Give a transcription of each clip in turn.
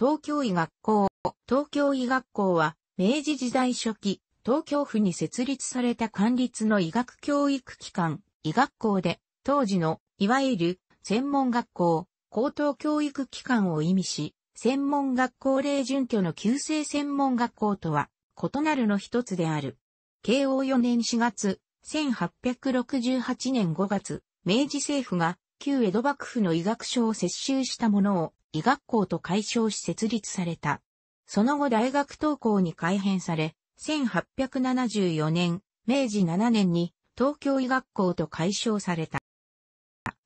東京医学校。東京医学校は、明治時代初期、東京府に設立された官立の医学教育機関、医学校で、当時の、いわゆる、専門学校、高等教育機関を意味し、専門学校例準拠の旧制専門学校とは、異なるの一つである。慶応4年4月、1868年5月、明治政府が、旧江戸幕府の医学書を接収したものを、医学校と解消し設立された。その後大学登校に改編され、1874年、明治7年に東京医学校と解消された。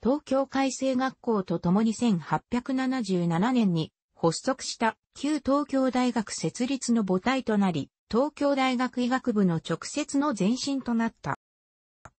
東京改正学校とともに1877年に発足した旧東京大学設立の母体となり、東京大学医学部の直接の前身となった。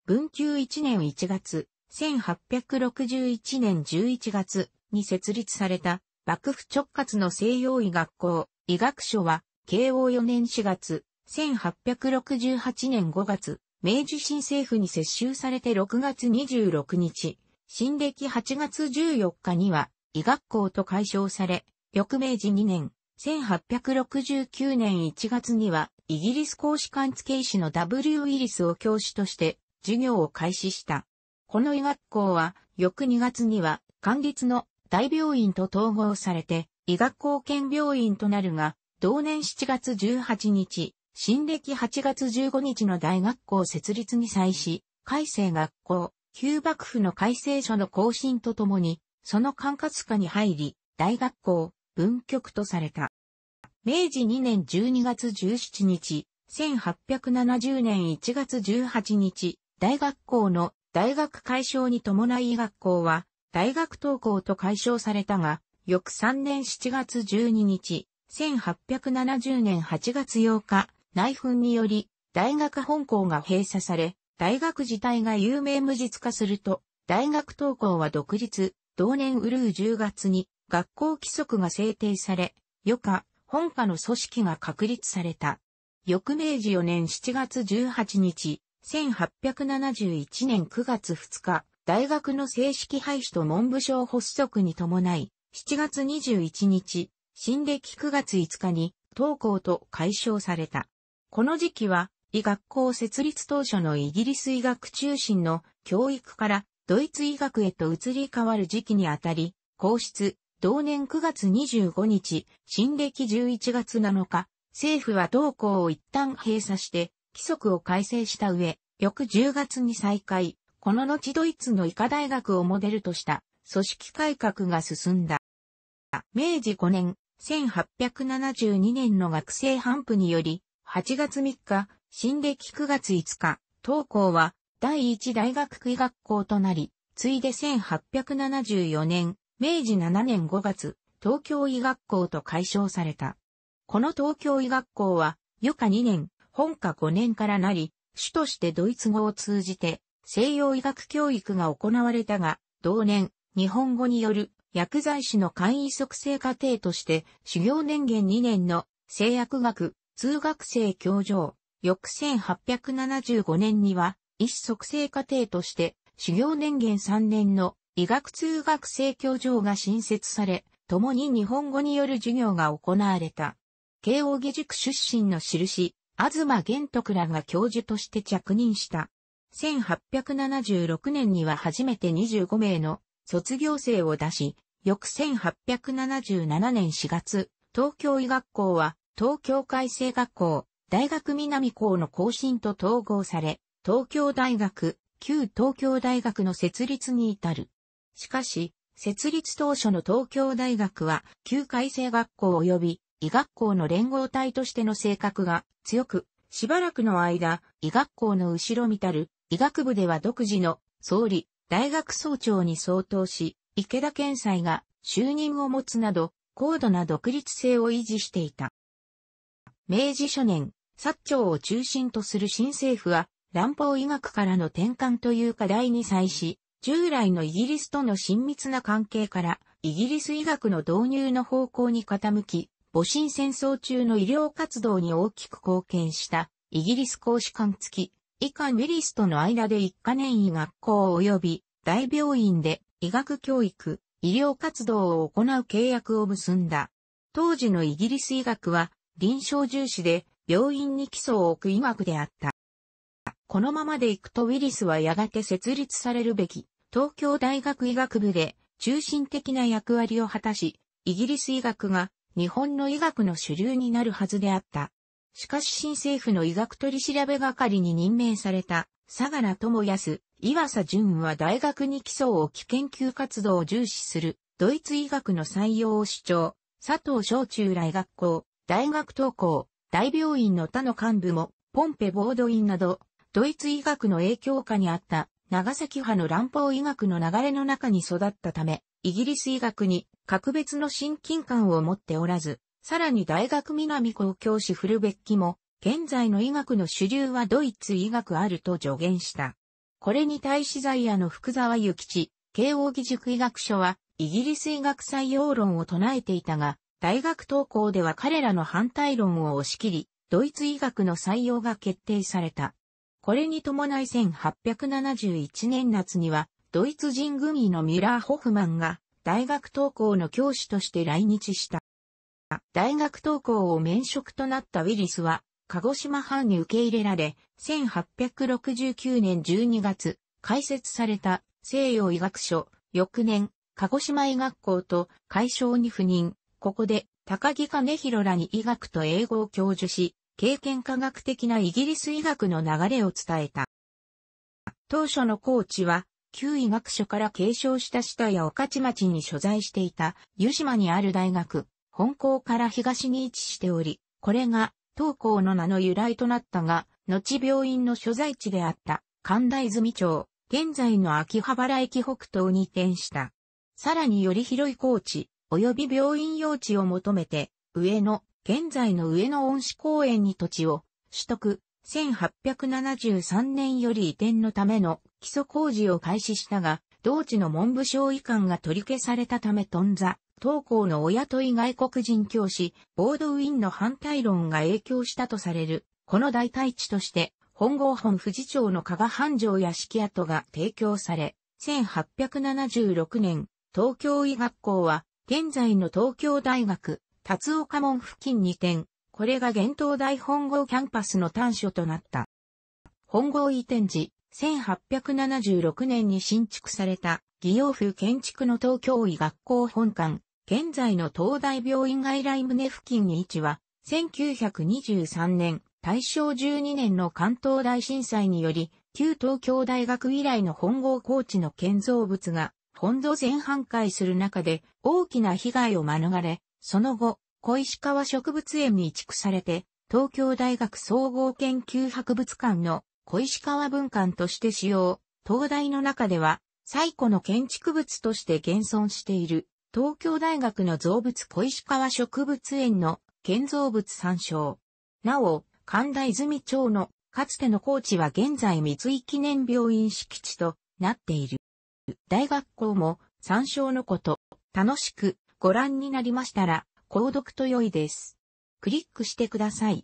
文久1年1月、1861年11月、に設立された、幕府直轄の西洋医学校、医学所は、慶応4年4月、1868年5月、明治新政府に接収されて6月26日、新暦8月14日には、医学校と解消され、翌明治2年、1869年1月には、イギリス公使館付け医師の W. ウイリスを教師として、授業を開始した。この医学校は、翌2月には、官立の大病院と統合されて、医学貢献病院となるが、同年7月18日、新暦8月15日の大学校設立に際し、改正学校、旧幕府の改正書の更新とともに、その管轄下に入り、大学校、文局とされた。明治2年12月17日、1870年1月18日、大学校の大学解消に伴い学校は、大学登校と解消されたが、翌3年7月12日、1870年8月8日、内紛により、大学本校が閉鎖され、大学自体が有名無実化すると、大学登校は独立、同年ウルー10月に学校規則が制定され、余下、本科の組織が確立された。翌明治4年7月18日、1871年9月2日、大学の正式廃止と文部省発足に伴い、7月21日、新暦9月5日に、登校と解消された。この時期は、医学校設立当初のイギリス医学中心の教育からドイツ医学へと移り変わる時期にあたり、皇室、同年9月25日、新暦11月7日、政府は同校を一旦閉鎖して、規則を改正した上、翌10月に再開、この後ドイツの医科大学をモデルとした組織改革が進んだ。明治5年、1872年の学生反布により、8月3日、新暦9月5日、東校は第一大学医学校となり、ついで1874年、明治7年5月、東京医学校と解消された。この東京医学校は、余下2年、本科5年からなり、主としてドイツ語を通じて、西洋医学教育が行われたが、同年、日本語による薬剤師の簡易促成過程として、修行年限2年の製薬学、通学生教場、翌1875年には、医師促成過程として、修行年限3年の医学通学生教場が新設され、共に日本語による授業が行われた。慶応義塾出身の印、東玄徳らが教授として着任した。1876年には初めて25名の卒業生を出し、翌1877年4月、東京医学校は東京海星学校、大学南校の更新と統合され、東京大学、旧東京大学の設立に至る。しかし、設立当初の東京大学は、旧改正学校及び医学校の連合体としての性格が強く、しばらくの間、医学校の後ろ見たる医学部では独自の総理、大学総長に相当し、池田健斎が就任を持つなど、高度な独立性を維持していた。明治初年、薩長を中心とする新政府は、乱方医学からの転換という課題に際し、従来のイギリスとの親密な関係から、イギリス医学の導入の方向に傾き、戊辰戦争中の医療活動に大きく貢献した、イギリス公使館付き、以下ウィリスとの間で一家年医学校及び大病院で医学教育、医療活動を行う契約を結んだ。当時のイギリス医学は臨床重視で病院に基礎を置く医学であった。このままでいくとウィリスはやがて設立されるべき東京大学医学部で中心的な役割を果たし、イギリス医学が日本の医学の主流になるはずであった。しかし新政府の医学取調べ係に任命された、相良智康、岩佐淳は大学に基礎を置き研究活動を重視する、ドイツ医学の採用を主張、佐藤小中来学校、大学登校、大病院の他の幹部も、ポンペボード院など、ドイツ医学の影響下にあった、長崎派の乱方医学の流れの中に育ったため、イギリス医学に格別の親近感を持っておらず、さらに大学南校教師フルベッキも、現在の医学の主流はドイツ医学あると助言した。これに対し在野の福沢諭吉、慶応義塾医学所は、イギリス医学採用論を唱えていたが、大学登校では彼らの反対論を押し切り、ドイツ医学の採用が決定された。これに伴い1871年夏には、ドイツ人軍医のミュラー・ホフマンが、大学登校の教師として来日した。大学登校を免職となったウィリスは、鹿児島藩に受け入れられ、1869年12月、開設された西洋医学書、翌年、鹿児島医学校と解消に赴任。ここで、高木兼広らに医学と英語を教授し、経験科学的なイギリス医学の流れを伝えた。当初のコーチは、旧医学書から継承した下や岡地町に所在していた、湯島にある大学、本校から東に位置しており、これが東校の名の由来となったが、後病院の所在地であった神田泉町、現在の秋葉原駅北東に移転した。さらにより広い高地、及び病院用地を求めて、上野、現在の上野恩賜公園に土地を取得、1873年より移転のための基礎工事を開始したが、同地の文部省遺管が取り消されたため頓挫、当校の親とい外国人教師、ボードウィンの反対論が影響したとされる、この代替地として、本郷本富士町の加賀繁盛や敷跡が提供され、1876年、東京医学校は、現在の東京大学、辰岡門付近に点、これが現東大本郷キャンパスの端緒となった。本郷移転時、1876年に新築された、義用風建築の東京医学校本館、現在の東大病院外来棟付近に位置は、1923年、大正12年の関東大震災により、旧東京大学以来の本郷高地の建造物が、本土全半壊する中で大きな被害を免れ、その後、小石川植物園に移築されて、東京大学総合研究博物館の小石川文館として使用、東大の中では、最古の建築物として現存している。東京大学の造物小石川植物園の建造物参照。なお、神田泉町のかつての高知は現在三井記念病院敷地となっている。大学校も参照のこと、楽しくご覧になりましたら、購読と良いです。クリックしてください。